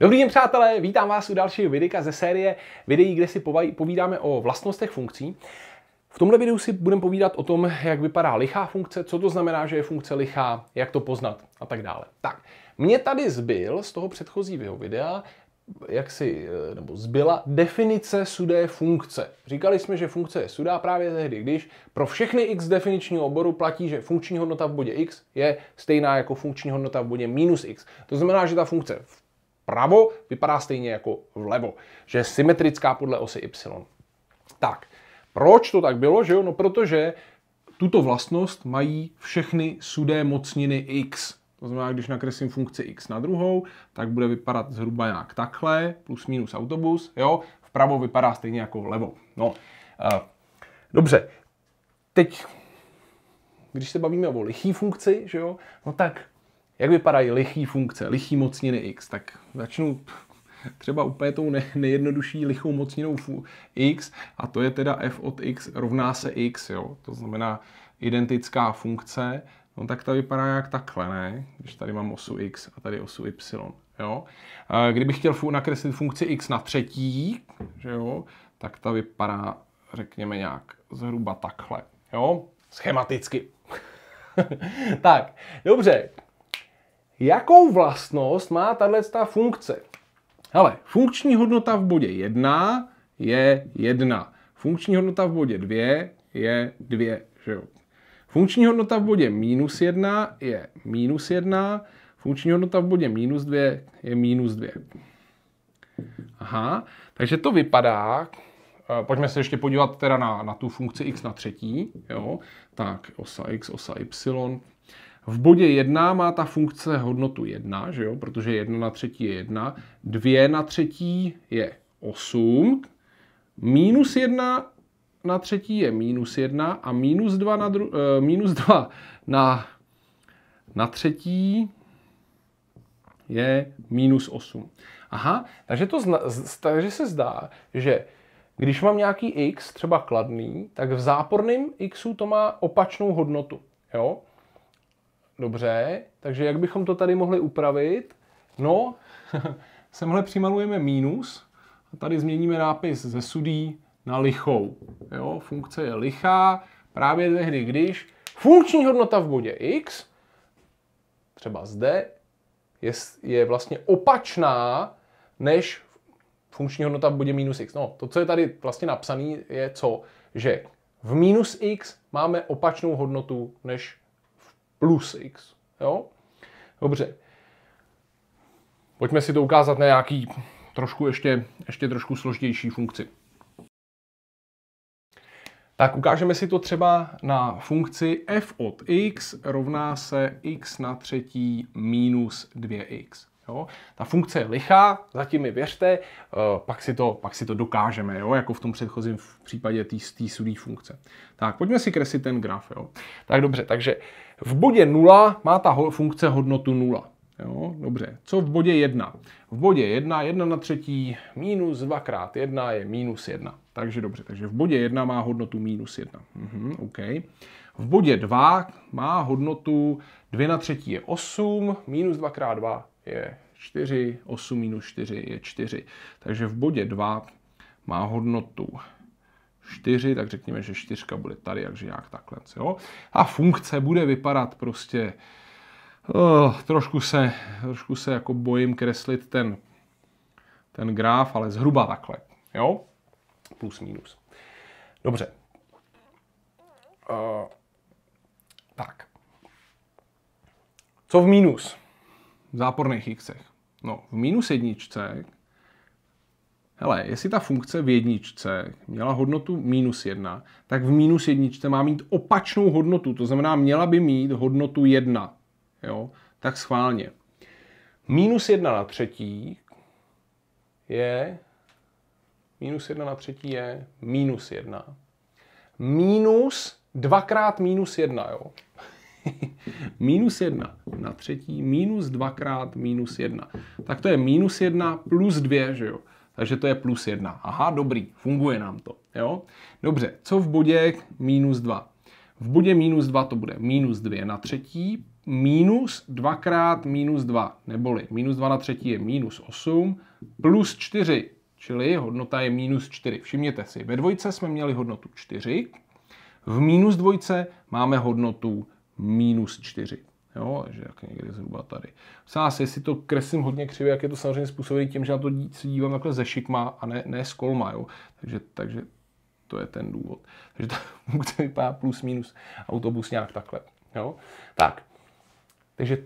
Dobrý den přátelé, vítám vás u dalšího videa ze série videí, kde si povídáme o vlastnostech funkcí. V tomhle videu si budeme povídat o tom, jak vypadá lichá funkce, co to znamená, že je funkce lichá, jak to poznat a tak dále. Tak, mě tady zbyl z toho předchozího videa jak si, eh, nebo zbyla definice sudé funkce. Říkali jsme, že funkce je sudá právě tehdy, když pro všechny x definičního oboru platí, že funkční hodnota v bodě x je stejná jako funkční hodnota v bodě minus x. To znamená, že ta funkce v vpravo vypadá stejně jako vlevo, že je symetrická podle osy Y. Tak, proč to tak bylo, že jo? No protože tuto vlastnost mají všechny sudé mocniny X. To znamená, když nakreslím funkci x na druhou, tak bude vypadat zhruba nějak takhle, plus minus autobus, jo? Vpravo vypadá stejně jako vlevo. No, uh, dobře. Teď, když se bavíme o lichý funkci, že jo? No tak jak vypadají lichý funkce, lichý mocniny x? Tak začnu třeba úplně tou ne, nejjednodušší lichou mocninou x, a to je teda f od x rovná se x, jo? to znamená identická funkce, no tak ta vypadá jak takhle, ne? Když tady mám osu x a tady osu y, jo? Kdybych chtěl nakreslit funkci x na třetí, že jo, tak ta vypadá, řekněme, nějak zhruba takhle, jo? Schematicky. tak, dobře, jakou vlastnost má tahle funkce. Ale funkční hodnota v bodě 1 je 1. Funkční hodnota v bodě 2 je 2. Že jo? Funkční hodnota v bodě minus 1 je minus 1. Funkční hodnota v bodě minus 2 je minus 2. Aha, takže to vypadá, eh, pojďme se ještě podívat teda na, na tu funkci x na třetí, jo, tak osa x, osa y, v bodě 1 má ta funkce hodnotu 1, že jo? protože 1 na třetí je 1, 2 na třetí je 8, minus 1 na třetí je minus 1 a minus 2 na, dru- uh, minus 2 na, na třetí je minus 8. Aha, takže, to zna, takže se zdá, že když mám nějaký x, třeba kladný, tak v záporném xu to má opačnou hodnotu. Jo? Dobře, takže jak bychom to tady mohli upravit? No, semhle přimalujeme mínus a tady změníme nápis ze sudí na lichou. Jo, funkce je lichá právě tehdy, když funkční hodnota v bodě x, třeba zde, je, je vlastně opačná než funkční hodnota v bodě minus x. No, to, co je tady vlastně napsané, je co? Že v minus x máme opačnou hodnotu než plus x. Jo? Dobře. Pojďme si to ukázat na nějaký trošku ještě, ještě trošku složitější funkci. Tak ukážeme si to třeba na funkci f od x rovná se x na třetí minus 2x. Jo? Ta funkce je lichá, zatím mi věřte, eh, pak si to, pak si to dokážeme, jo? jako v tom předchozím v případě té sudý funkce. Tak pojďme si kreslit ten graf. Jo? Tak dobře, takže v bodě 0 má ta funkce hodnotu 0. Jo, dobře. Co v bodě 1? V bodě 1, 1 na třetí, minus 2 krát 1 je minus 1. Takže dobře, takže v bodě 1 má hodnotu minus 1. Mhm, okay. V bodě 2 má hodnotu 2 na třetí je 8, minus 2 krát 2 je 4, 8 minus 4 je 4. Takže v bodě 2 má hodnotu 4, tak řekněme, že 4 bude tady, takže nějak takhle. Jo? A funkce bude vypadat prostě, uh, trošku se, trošku se jako bojím kreslit ten, ten graf, ale zhruba takhle. Jo? Plus, minus. Dobře. Uh, tak. Co v minus? V záporných xech. No, v minus jedničce hele, jestli ta funkce v jedničce měla hodnotu minus jedna, tak v minus jedničce má mít opačnou hodnotu, to znamená, měla by mít hodnotu jedna, jo, tak schválně. Minus jedna na třetí je, minus jedna na třetí je minus jedna. Minus, dvakrát minus jedna, jo. minus 1 na třetí, minus dvakrát minus 1. Tak to je minus 1 plus 2, že jo takže to je plus jedna. Aha, dobrý, funguje nám to. Jo? Dobře, co v bodě minus 2? V bodě minus 2 to bude minus 2 na třetí, minus 2 krát minus 2, neboli minus 2 na třetí je minus 8, plus 4, čili hodnota je minus 4. Všimněte si, ve dvojce jsme měli hodnotu 4, v minus dvojce máme hodnotu minus 4. Jo, že jak někde zhruba tady. Sás, jestli to kreslím hodně křivě, jak je to samozřejmě způsobené tím, že na to se dívám takhle ze šikma a ne, ne z kolma, jo. Takže, takže to je ten důvod. Takže to bude vypadá plus minus autobus nějak takhle. Jo? Tak. Takže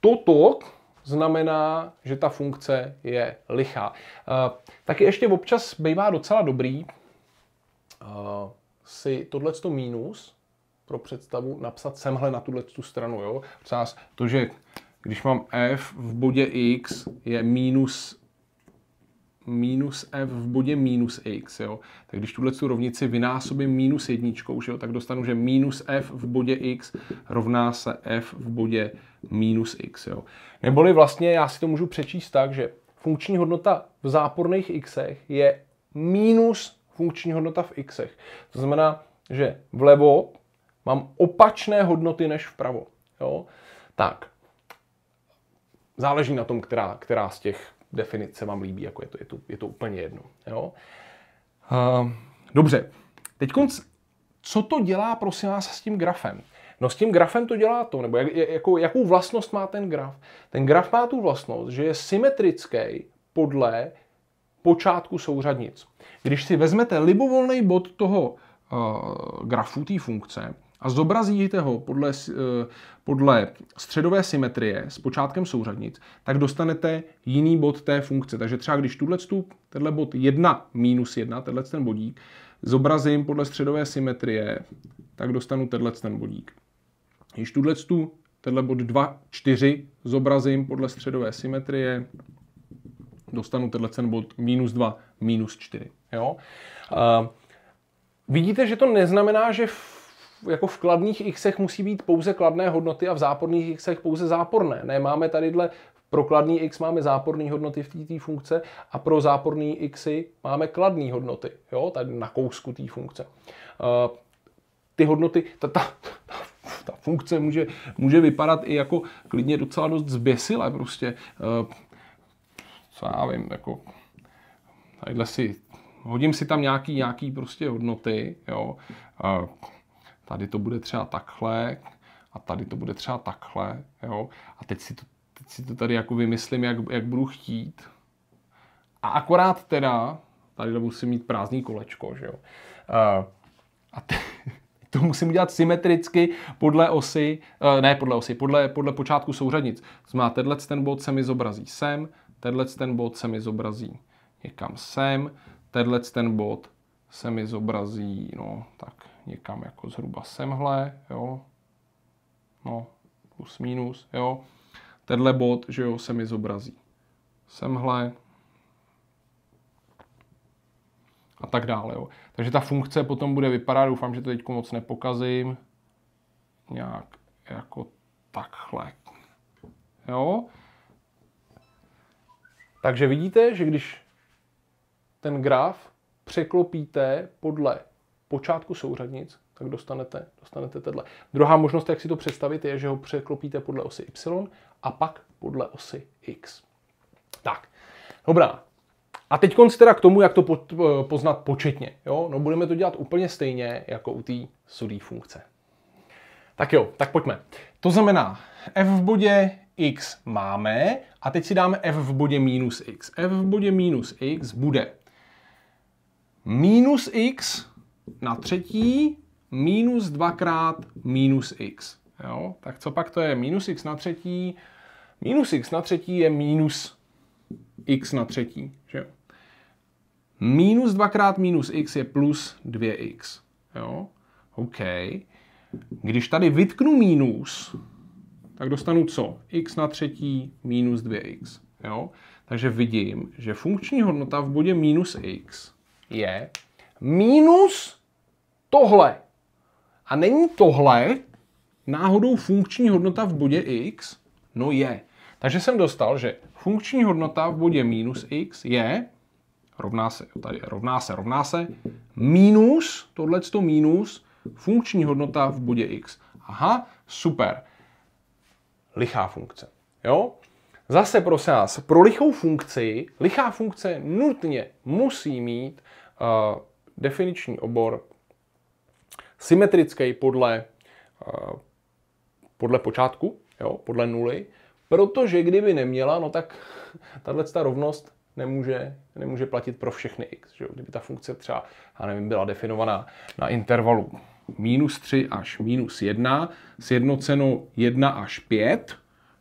toto znamená, že ta funkce je lichá. E, taky ještě občas bývá docela dobrý e, si tohleto minus pro představu napsat semhle na tuhle tu stranu. Jo? Třeba to, že když mám f v bodě x je minus minus f v bodě minus x, jo? tak když tuhle tu rovnici vynásobím minus jedničkou, že jo? tak dostanu, že minus f v bodě x rovná se f v bodě minus x. Jo? Neboli vlastně já si to můžu přečíst tak, že funkční hodnota v záporných xech je minus funkční hodnota v xech. To znamená, že vlevo Mám opačné hodnoty než vpravo. Jo? Tak, záleží na tom, která, která z těch definic se vám líbí, jako je to, je to, je to úplně jedno. Jo? Uh, dobře, teď konc. co to dělá, prosím vás, s tím grafem? No s tím grafem to dělá to, nebo jak, jako, jakou vlastnost má ten graf? Ten graf má tu vlastnost, že je symetrický podle počátku souřadnic. Když si vezmete libovolný bod toho uh, grafu té funkce, a zobrazíte ho podle, eh, podle středové symetrie s počátkem souřadnic, tak dostanete jiný bod té funkce. Takže třeba když tuhle stup, tenhle bod 1 minus 1, tenhle ten bodík, zobrazím podle středové symetrie, tak dostanu tenhle ten bodík. Když tuhle stup, tenhle bod 2, 4 zobrazím podle středové symetrie, dostanu tenhle ten bod minus 2, minus 4. Jo? Uh, vidíte, že to neznamená, že jako v kladných xech musí být pouze kladné hodnoty a v záporných xech pouze záporné. máme tady dle pro kladný x máme záporné hodnoty v té funkce a pro záporný xy máme kladné hodnoty, jo, tady na kousku té funkce. Uh, ty hodnoty, ta, ta, ta, ta funkce může, může vypadat i jako klidně docela dost zběsile prostě. Uh, co já vím, jako tadyhle si, hodím si tam nějaký, nějaký prostě hodnoty, jo, uh, tady to bude třeba takhle a tady to bude třeba takhle, jo. A teď si to, teď si to tady jako vymyslím, jak, jak budu chtít. A akorát teda, tady to musím mít prázdný kolečko, že jo. Eh, a, a te, to musím udělat symetricky podle osy, eh, ne podle osy, podle, podle počátku souřadnic. Znamená, tenhle ten bod se mi zobrazí sem, tenhle ten bod se mi zobrazí někam sem, tenhle ten bod se mi zobrazí, no tak někam jako zhruba semhle, jo, no, plus minus, jo, tenhle bod, že jo, se mi zobrazí semhle a tak dále, jo. Takže ta funkce potom bude vypadat, doufám, že to teď moc nepokazím, nějak jako takhle, jo. Takže vidíte, že když ten graf překlopíte podle počátku souřadnic, tak dostanete, dostanete tenhle. Druhá možnost, jak si to představit, je, že ho překlopíte podle osy y a pak podle osy x. Tak, dobrá. A teď teda k tomu, jak to eh, poznat početně. Jo? No budeme to dělat úplně stejně jako u té sudý funkce. Tak jo, tak pojďme. To znamená, f v bodě x máme a teď si dáme f v bodě minus x. f v bodě minus x bude minus x na třetí minus dvakrát minus x. Jo? Tak co pak to je minus x na třetí? Minus x na třetí je minus x na třetí. Že Minus dvakrát minus x je plus 2x. Jo? OK. Když tady vytknu minus, tak dostanu co? x na třetí minus 2x. Jo? Takže vidím, že funkční hodnota v bodě minus x je minus tohle. A není tohle náhodou funkční hodnota v bodě x? No je. Takže jsem dostal, že funkční hodnota v bodě minus x je, rovná se, tady rovná se, rovná se, minus, tohleto minus, funkční hodnota v bodě x. Aha, super. Lichá funkce. Jo? Zase prosím vás, pro lichou funkci, lichá funkce nutně musí mít uh, definiční obor symetrický podle, eh, podle počátku, jo, podle nuly, protože kdyby neměla, no tak tahle ta rovnost nemůže, nemůže platit pro všechny x. Že jo? Kdyby ta funkce třeba, já nevím, byla definovaná na intervalu minus 3 až minus 1, jednocenou 1 až 5,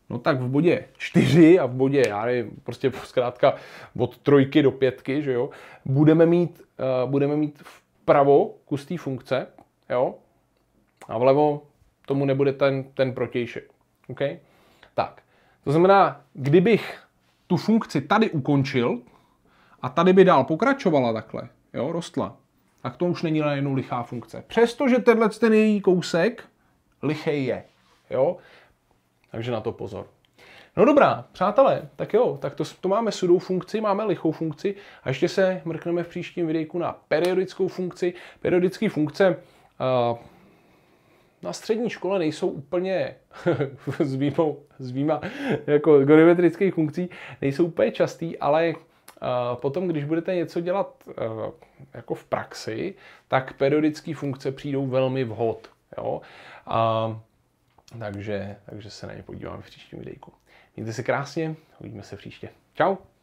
no tak v bodě 4 a v bodě, já nevím, prostě zkrátka od trojky do pětky, že jo, budeme mít, uh, budeme mít vpravo kus té funkce, jo? A vlevo tomu nebude ten, ten protějšek. ok? Tak, to znamená, kdybych tu funkci tady ukončil a tady by dál pokračovala takhle, jo, rostla, tak to už není najednou lichá funkce. Přestože tenhle ten její kousek lichej je. Jo? Takže na to pozor. No dobrá, přátelé, tak jo, tak to, to máme sudou funkci, máme lichou funkci a ještě se mrkneme v příštím videjku na periodickou funkci. Periodické funkce Eh, na střední škole nejsou úplně s výmou, s výma jako goniometrických funkcí, nejsou úplně častý, ale eh, potom, když budete něco dělat eh, jako v praxi, tak periodické funkce přijdou velmi vhod. Jo? A, takže, takže se na ně podíváme v příštím videjku. Mějte se krásně, uvidíme se příště. Ciao.